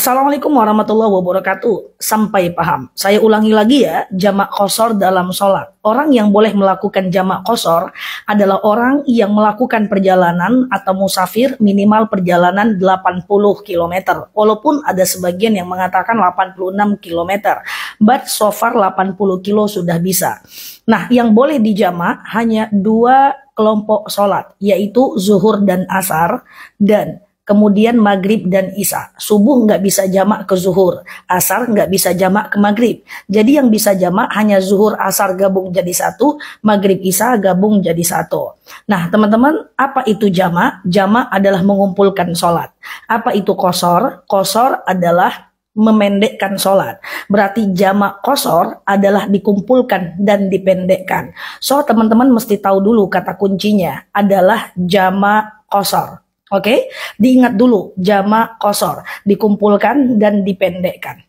Assalamualaikum warahmatullahi wabarakatuh. Sampai paham. Saya ulangi lagi ya, jama kosor dalam sholat. Orang yang boleh melakukan jama kosor adalah orang yang melakukan perjalanan atau musafir minimal perjalanan 80 km. Walaupun ada sebagian yang mengatakan 86 km. But so far 80 kilo sudah bisa. Nah, yang boleh di jama hanya dua kelompok sholat, yaitu zuhur dan asar, dan kemudian maghrib dan isya. Subuh nggak bisa jamak ke zuhur, asar nggak bisa jamak ke maghrib. Jadi yang bisa jamak hanya zuhur, asar gabung jadi satu, maghrib isya gabung jadi satu. Nah teman-teman, apa itu jamak? Jamak adalah mengumpulkan sholat. Apa itu kosor? Kosor adalah memendekkan sholat. Berarti jamak kosor adalah dikumpulkan dan dipendekkan. So teman-teman mesti tahu dulu kata kuncinya adalah jamak kosor. Oke, okay? diingat dulu jama kosor, dikumpulkan dan dipendekkan.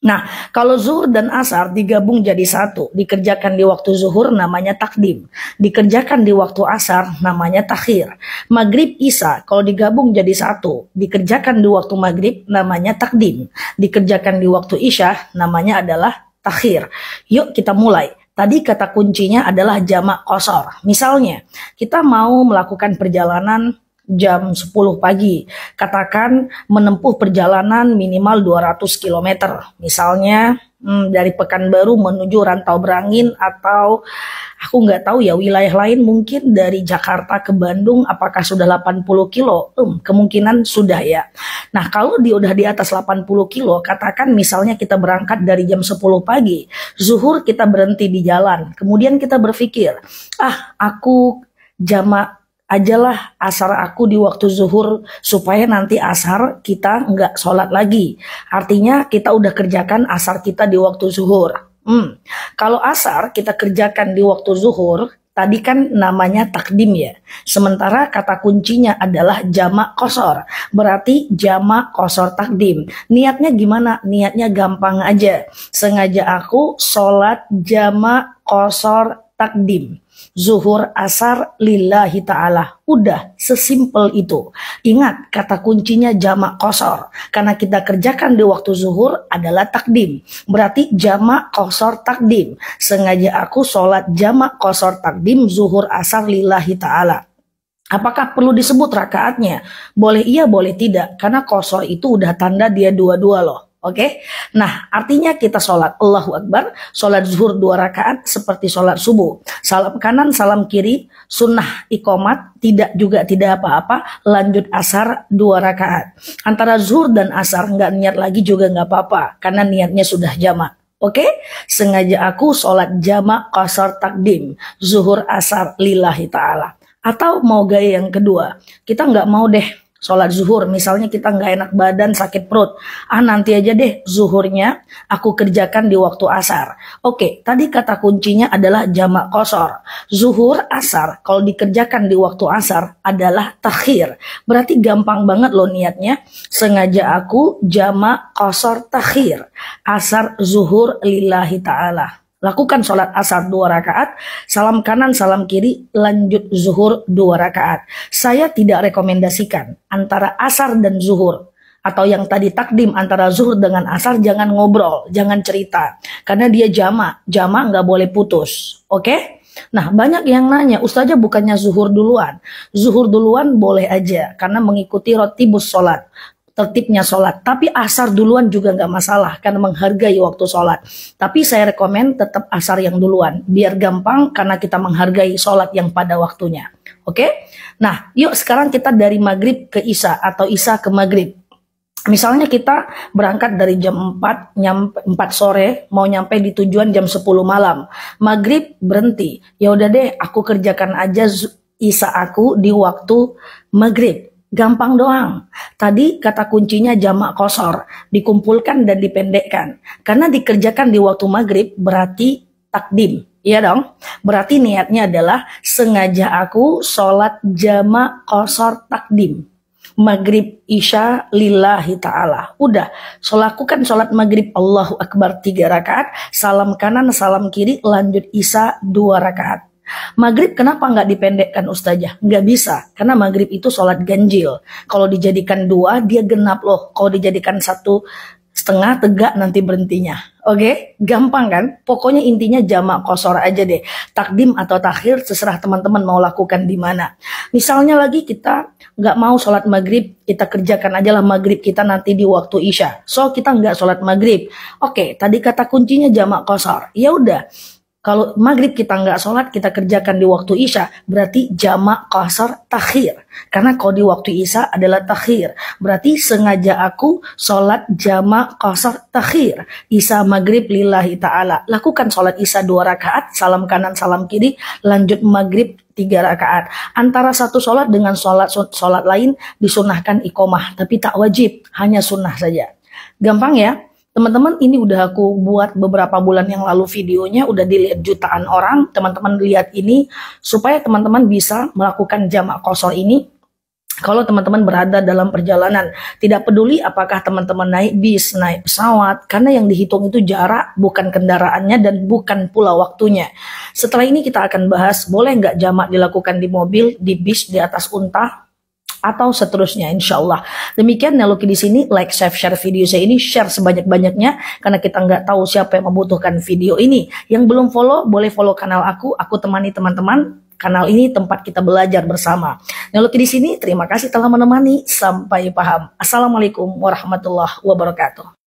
Nah, kalau zuhur dan asar digabung jadi satu, dikerjakan di waktu zuhur namanya takdim, dikerjakan di waktu asar namanya takhir. Maghrib isa kalau digabung jadi satu, dikerjakan di waktu maghrib namanya takdim, dikerjakan di waktu isya namanya adalah takhir. Yuk kita mulai. Tadi kata kuncinya adalah jamak kosor. Misalnya, kita mau melakukan perjalanan jam 10 pagi. Katakan menempuh perjalanan minimal 200 km. Misalnya hmm, dari Pekanbaru menuju Rantau Berangin atau aku nggak tahu ya wilayah lain mungkin dari Jakarta ke Bandung apakah sudah 80 kilo? Hmm, kemungkinan sudah ya. Nah kalau dia udah di atas 80 kilo katakan misalnya kita berangkat dari jam 10 pagi. Zuhur kita berhenti di jalan. Kemudian kita berpikir ah aku jama ajalah asar aku di waktu zuhur supaya nanti asar kita nggak sholat lagi. Artinya kita udah kerjakan asar kita di waktu zuhur. Hmm. Kalau asar kita kerjakan di waktu zuhur, tadi kan namanya takdim ya. Sementara kata kuncinya adalah jama kosor. Berarti jama kosor takdim. Niatnya gimana? Niatnya gampang aja. Sengaja aku sholat jama kosor takdim zuhur, asar, lillahi ta'ala. Udah, sesimpel itu. Ingat, kata kuncinya jamak kosor. Karena kita kerjakan di waktu zuhur adalah takdim. Berarti jamak kosor takdim. Sengaja aku sholat jamak kosor takdim, zuhur, asar, lillahi ta'ala. Apakah perlu disebut rakaatnya? Boleh iya, boleh tidak. Karena kosor itu udah tanda dia dua-dua loh. Oke, okay? nah artinya kita sholat Allahu Akbar, sholat zuhur dua rakaat seperti sholat subuh. Salam kanan, salam kiri, sunnah ikomat, tidak juga tidak apa-apa, lanjut asar dua rakaat. Antara zuhur dan asar nggak niat lagi juga nggak apa-apa, karena niatnya sudah jamak. Oke, okay? sengaja aku sholat jamak kasar takdim, zuhur asar lillahi ta'ala. Atau mau gaya yang kedua, kita nggak mau deh sholat zuhur misalnya kita nggak enak badan sakit perut ah nanti aja deh zuhurnya aku kerjakan di waktu asar oke tadi kata kuncinya adalah jamak kosor zuhur asar kalau dikerjakan di waktu asar adalah takhir berarti gampang banget loh niatnya sengaja aku jamak kosor takhir asar zuhur lillahi ta'ala Lakukan sholat asar dua rakaat, salam kanan, salam kiri, lanjut zuhur dua rakaat. Saya tidak rekomendasikan antara asar dan zuhur. Atau yang tadi takdim antara zuhur dengan asar, jangan ngobrol, jangan cerita. Karena dia jama, jama nggak boleh putus. Oke? Okay? Nah banyak yang nanya, ustazah bukannya zuhur duluan. Zuhur duluan boleh aja, karena mengikuti roti bus sholat tertibnya sholat. Tapi asar duluan juga nggak masalah karena menghargai waktu sholat. Tapi saya rekomen tetap asar yang duluan biar gampang karena kita menghargai sholat yang pada waktunya. Oke? Nah, yuk sekarang kita dari maghrib ke isya atau isya ke maghrib. Misalnya kita berangkat dari jam 4, nyampe 4 sore, mau nyampe di tujuan jam 10 malam. Maghrib berhenti. Ya udah deh, aku kerjakan aja isa aku di waktu maghrib. Gampang doang. Tadi kata kuncinya jamak kosor, dikumpulkan dan dipendekkan. Karena dikerjakan di waktu maghrib berarti takdim. Iya dong? Berarti niatnya adalah sengaja aku sholat jamak kosor takdim. Maghrib Isya lillahi ta'ala. Udah, kan sholat maghrib Allahu Akbar tiga rakaat, salam kanan, salam kiri, lanjut Isya dua rakaat. Maghrib kenapa nggak dipendekkan ustazah? Nggak bisa, karena maghrib itu sholat ganjil. Kalau dijadikan dua, dia genap loh. Kalau dijadikan satu setengah tegak nanti berhentinya. Oke, okay? gampang kan? Pokoknya intinya jamak kosor aja deh. Takdim atau takhir seserah teman-teman mau lakukan di mana. Misalnya lagi kita nggak mau sholat maghrib, kita kerjakan aja lah maghrib kita nanti di waktu isya. So kita nggak sholat maghrib. Oke, okay, tadi kata kuncinya jamak kosor. Ya udah, kalau maghrib kita nggak sholat, kita kerjakan di waktu isya, berarti jamak kasar takhir. Karena kalau di waktu isya adalah takhir. Berarti sengaja aku sholat jamak kasar takhir. Isya maghrib lillahi ta'ala. Lakukan sholat isya dua rakaat, salam kanan, salam kiri, lanjut maghrib tiga rakaat. Antara satu sholat dengan sholat, sholat lain disunahkan ikomah, tapi tak wajib, hanya sunnah saja. Gampang ya? teman-teman ini udah aku buat beberapa bulan yang lalu videonya udah dilihat jutaan orang teman-teman lihat ini supaya teman-teman bisa melakukan jamak kosor ini kalau teman-teman berada dalam perjalanan, tidak peduli apakah teman-teman naik bis, naik pesawat, karena yang dihitung itu jarak, bukan kendaraannya dan bukan pula waktunya. Setelah ini kita akan bahas, boleh nggak jamak dilakukan di mobil, di bis, di atas unta, atau seterusnya insya Allah. Demikian ya di sini like, share, share video saya ini share sebanyak-banyaknya karena kita nggak tahu siapa yang membutuhkan video ini. Yang belum follow boleh follow kanal aku, aku temani teman-teman. Kanal ini tempat kita belajar bersama. Neloki di sini terima kasih telah menemani sampai paham. Assalamualaikum warahmatullahi wabarakatuh.